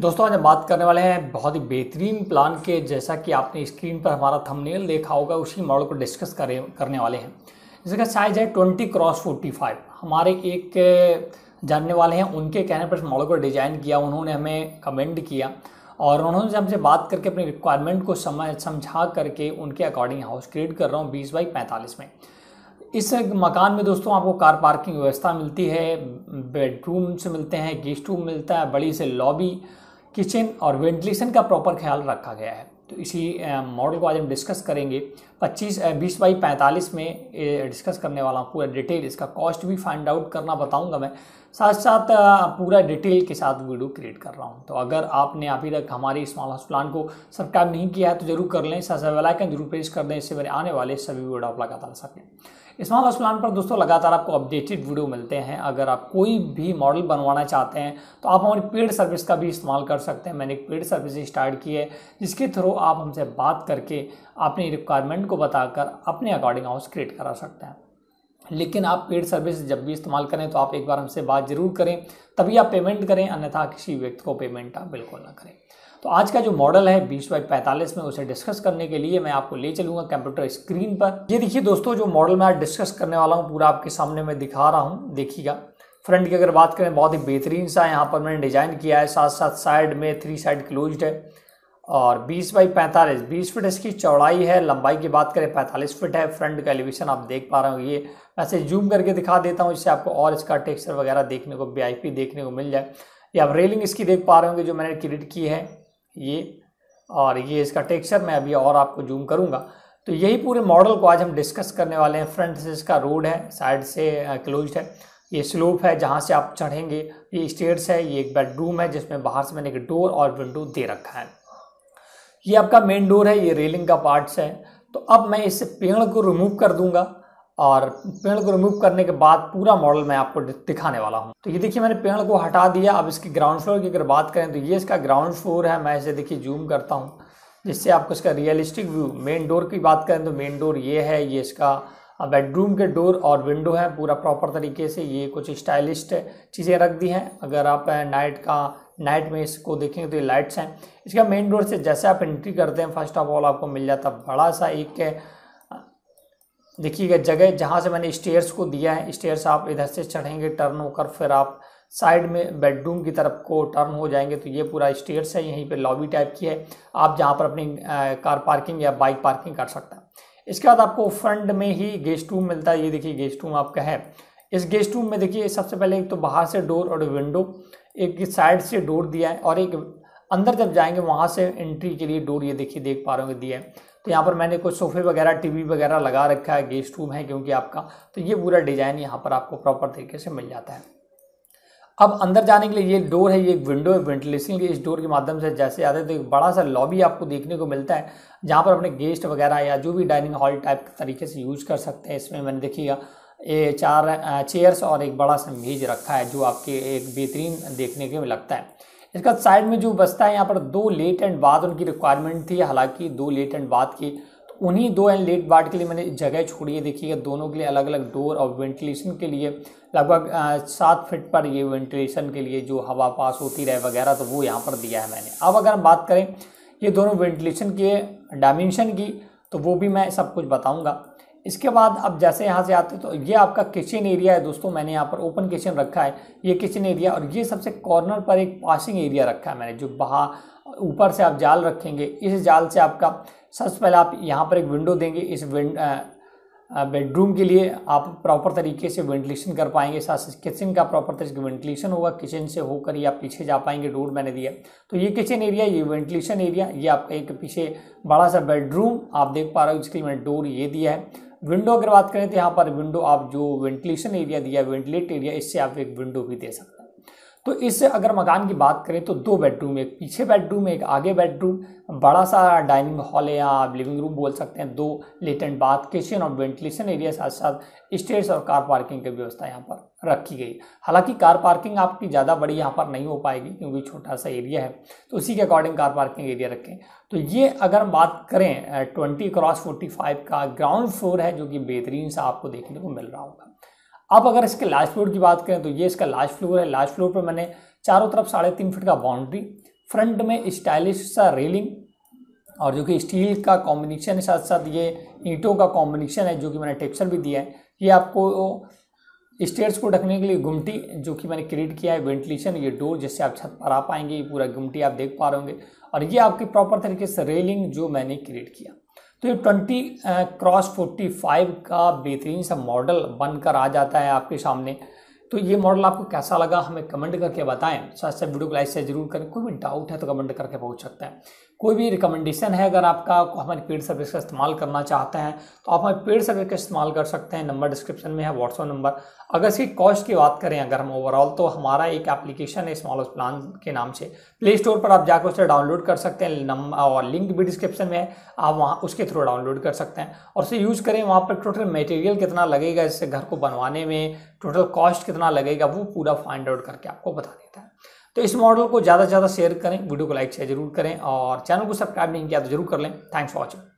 दोस्तों आज हम बात करने वाले हैं बहुत ही बेहतरीन प्लान के जैसा कि आपने स्क्रीन पर हमारा थंबनेल देखा होगा उसी मॉडल को डिस्कस करे करने वाले हैं जिसका साइज है ट्वेंटी क्रॉस फोर्टी फाइव हमारे एक जानने वाले हैं उनके कहने पर इस मॉडल को डिज़ाइन किया उन्होंने हमें कमेंट किया और उन्होंने हमसे बात करके अपनी रिक्वायरमेंट को समझ समझा करके उनके अकॉर्डिंग हाउस क्रिएट कर रहा हूँ बीस बाई पैंतालीस में इस मकान में दोस्तों आपको कार पार्किंग व्यवस्था मिलती है बेडरूम से मिलते हैं गेस्ट रूम मिलता है बड़ी से लॉबी किचन और वेंटिलेशन का प्रॉपर ख्याल रखा गया है तो इसी मॉडल को आज हम डिस्कस करेंगे 25 बीस बाई पैंतालीस में डिस्कस करने वाला हूँ पूरा डिटेल इसका कॉस्ट भी फाइंड आउट करना बताऊंगा मैं साथ साथ पूरा डिटेल के साथ वीडियो क्रिएट कर रहा हूँ तो अगर आपने अभी तक हमारे स्मॉल हाउस प्लान को सब्सक्राइब नहीं किया है तो जरूर कर लें साथ साथ वेलाइकन जरूर प्रेस कर दें इससे मेरे आने वाले सभी वीडियो आप लगातार सकें स्मॉल हाउस प्लान पर दोस्तों लगातार आपको अपडेटेड वीडियो मिलते हैं अगर आप कोई भी मॉडल बनवाना चाहते हैं तो आप हमारी पेड सर्विस का भी इस्तेमाल कर सकते हैं मैंने एक पेड सर्विस स्टार्ट की है जिसके थ्रू आप हमसे बात करके अपनी रिक्वायरमेंट को बताकर अपने अकॉर्डिंग हाउस क्रिएट करा सकते हैं लेकिन आप पेड सर्विस जब भी इस्तेमाल करें तो आप एक बार हमसे बात जरूर करें तभी आप पेमेंट करें अन्यथा किसी व्यक्ति को पेमेंट आप बिल्कुल ना करें तो आज का जो मॉडल है बीस बाई पैंतालीस में उसे डिस्कस करने के लिए मैं आपको ले चलूंगा कंप्यूटर स्क्रीन पर ये देखिए दोस्तों जो मॉडल मैं आज डिस्कस करने वाला हूँ पूरा आपके सामने मैं दिखा रहा हूँ देखिएगा फ्रंट की अगर बात करें बहुत ही बेहतरीन सा यहाँ पर मैंने डिज़ाइन किया है साथ साथ साइड में थ्री साइड क्लोज्ड है और 20 बाई 45 20 फीट इसकी चौड़ाई है लंबाई की बात करें 45 फीट है फ्रंट का एलिवेशन आप देख पा रहे हो ये ऐसे जूम करके दिखा देता हूँ इससे आपको और इसका टेक्सचर वगैरह देखने को वी देखने को मिल जाए ये आप रेलिंग इसकी देख पा रहे होंगे जो मैंने क्रिएट की है ये और ये इसका टेक्सचर मैं अभी और आपको जूम करूँगा तो यही पूरे मॉडल को आज हम डिस्कस करने वाले हैं फ्रंट से इसका रोड है साइड से क्लोज है ये स्लोप है जहाँ से आप चढ़ेंगे ये स्टेयर्स है ये एक बेडरूम है जिसमें बाहर से मैंने एक डोर और विंडो दे रखा है ये आपका मेन डोर है ये रेलिंग का पार्ट्स है तो अब मैं इस पेड़ को रिमूव कर दूंगा और पेड़ को रिमूव करने के बाद पूरा मॉडल मैं आपको दिखाने वाला हूँ तो ये देखिए मैंने पेड़ को हटा दिया अब इसके ग्राउंड फ्लोर की अगर बात करें तो ये इसका ग्राउंड फ्लोर है मैं इसे देखिए जूम करता हूँ जिससे आपको इसका रियलिस्टिक व्यू मेन डोर की बात करें तो मेन डोर ये है ये इसका बेडरूम के डोर और विंडो है पूरा प्रॉपर तरीके से ये कुछ स्टाइलिश चीज़ें रख दी हैं अगर आप नाइट का नाइट में इसको देखेंगे तो ये लाइट्स हैं इसका मेन डोर से जैसे आप एंट्री करते हैं फर्स्ट ऑफ ऑल आपको मिल जाता बड़ा सा एक देखिएगा जगह जहाँ से मैंने स्टेयर्स को दिया है स्टेयर्स आप इधर से चढ़ेंगे टर्न होकर फिर आप साइड में बेडरूम की तरफ को टर्न हो जाएंगे तो ये पूरा स्टेयर्स है यहीं पे लॉबी टाइप की है आप जहाँ पर अपनी कार पार्किंग या बाइक पार्किंग कर सकते हैं इसके बाद आपको फ्रंट में ही गेस्ट रूम मिलता है ये देखिए गेस्ट रूम आपका है इस गेस्ट रूम में देखिए सबसे पहले एक तो बाहर से डोर और विंडो एक साइड से डोर दिया है और एक अंदर जब जाएंगे वहाँ से एंट्री के लिए डोर ये देखिए देख पा रहे होंगे दिया है तो यहाँ पर मैंने कुछ सोफे वगैरह टीवी वगैरह लगा रखा है गेस्ट रूम है क्योंकि आपका तो ये पूरा डिज़ाइन यहाँ पर आपको प्रॉपर तरीके से मिल जाता है अब अंदर जाने के लिए ये डोर है ये एक विंडो है वेंटिलेशन के इस डोर के माध्यम से जैसे आते हैं तो एक बड़ा सा लॉबी आपको देखने को मिलता है जहाँ पर अपने गेस्ट वगैरह या जो भी डाइनिंग हॉल टाइप के तरीके से यूज़ कर सकते हैं इसमें मैंने देखिएगा ये चार चेयर्स और एक बड़ा सा मेज रखा है जो आपके एक बेहतरीन देखने के लगता है इसका साइड में जो बसता है यहाँ पर दो लेट एंड बाद उनकी रिक्वायरमेंट थी हालांकि दो लेट एंड बाद की तो उन्हीं दो एंड लेट बाद के लिए मैंने जगह छोड़ी है देखिएगा दोनों के लिए अलग अलग डोर और वेंटिलेशन के लिए लगभग सात फिट पर ये वेंटिलेशन के लिए जो हवा पास होती रहे वगैरह तो वो यहाँ पर दिया है मैंने अब अगर हम बात करें ये दोनों वेंटिलेशन के डायमेंशन की तो वो भी मैं सब कुछ बताऊँगा इसके बाद अब जैसे यहाँ से आते तो ये आपका किचन एरिया है दोस्तों मैंने यहाँ पर ओपन किचन रखा है ये किचन एरिया और ये सबसे कॉर्नर पर एक पासिंग एरिया रखा है मैंने जो बाहर ऊपर से आप जाल रखेंगे इस जाल से आपका सबसे पहले आप यहाँ पर एक विंडो देंगे इस विंड बेडरूम के लिए आप प्रॉपर तरीके से वेंटिलेशन कर पाएंगे साथ किचन का प्रॉपर तरीके वेंटिलेशन होगा किचन से होकर आप पीछे जा पाएंगे डोर मैंने दिया तो ये किचन एरिया ये वेंटिलेशन एरिया ये आपका एक पीछे बड़ा सा बेडरूम आप देख पा रहे हो जिसके लिए मैंने डोर ये दिया है विंडो अगर बात करें तो यहाँ पर विंडो आप जो वेंटिलेशन एरिया दिया वेंटिलेट एरिया इससे आप एक विंडो भी दे सकते हैं तो इससे अगर मकान की बात करें तो दो बेडरूम एक पीछे बेडरूम एक आगे बेडरूम बड़ा सा डाइनिंग हॉल है या आप लिविंग रूम बोल सकते हैं दो लेटेंट बाथ किचन और वेंटिलेशन एरिया साथ साथ स्टेयर्स और कार पार्किंग की व्यवस्था यहाँ पर रखी गई हालांकि कार पार्किंग आपकी ज़्यादा बड़ी यहाँ पर नहीं हो पाएगी क्योंकि छोटा सा एरिया है तो उसी के अकॉर्डिंग कार पार्किंग एरिया रखें तो ये अगर हम बात करें ट्वेंटी क्रॉस फोर्टी फाइव का ग्राउंड फ्लोर है जो कि बेहतरीन सा आपको देखने को मिल रहा होगा अब अगर इसके लास्ट फ्लोर की बात करें तो ये इसका लास्ट फ्लोर है लास्ट फ्लोर पर मैंने चारों तरफ साढ़े तीन फिट का बाउंड्री फ्रंट में स्टाइलिश सा रेलिंग और जो कि स्टील का कॉम्बिनेशन है साथ साथ ये ईंटों का कॉम्बिनेशन है जो कि मैंने टेक्सचर भी दिया है ये आपको स्टेयर्स को ढकने के लिए गुमटी जो कि मैंने क्रिएट किया है वेंटिलेशन ये डोर जिससे आप छत पर आ पाएंगे ये पूरा गुमटी आप देख पा रहे होंगे और ये आपकी प्रॉपर तरीके से रेलिंग जो मैंने क्रिएट किया तो ये ट्वेंटी क्रॉस फोर्टी फाइव का बेहतरीन सा मॉडल बनकर आ जाता है आपके सामने तो ये मॉडल आपको कैसा लगा हमें कमेंट करके बताएं साथ साथ वीडियो को लाइक से जरूर करें कोई भी डाउट है तो कमेंट करके पूछ सकते हैं कोई भी रिकमेंडेशन है अगर आपका हमारे पेड सर्विस का इस्तेमाल करना चाहते हैं तो आप हमारे पेड सर्विस का इस्तेमाल कर सकते हैं नंबर डिस्क्रिप्शन में है व्हाट्सअप नंबर अगर इसकी कॉस्ट की बात करें अगर हम ओवरऑल तो हमारा एक एप्लीकेशन है स्मॉल प्लान के नाम से प्ले स्टोर पर आप जाकर उसे डाउनलोड कर सकते हैं और लिंक भी डिस्क्रिप्शन में है आप वहाँ उसके थ्रू डाउनलोड कर सकते हैं और उसे यूज़ करें वहाँ पर टोटल मटेरियल कितना लगेगा इससे घर को बनवाने में टोटल कॉस्ट कितना लगेगा वो पूरा फाइंड आउट करके आपको बता देता है तो इस मॉडल को ज़्यादा से ज़्यादा शेयर करें वीडियो को लाइक शेयर जरूर करें और चैनल को सब्सक्राइब नहीं किया तो जरूर कर लें थैंक्स फॉर वॉचिंग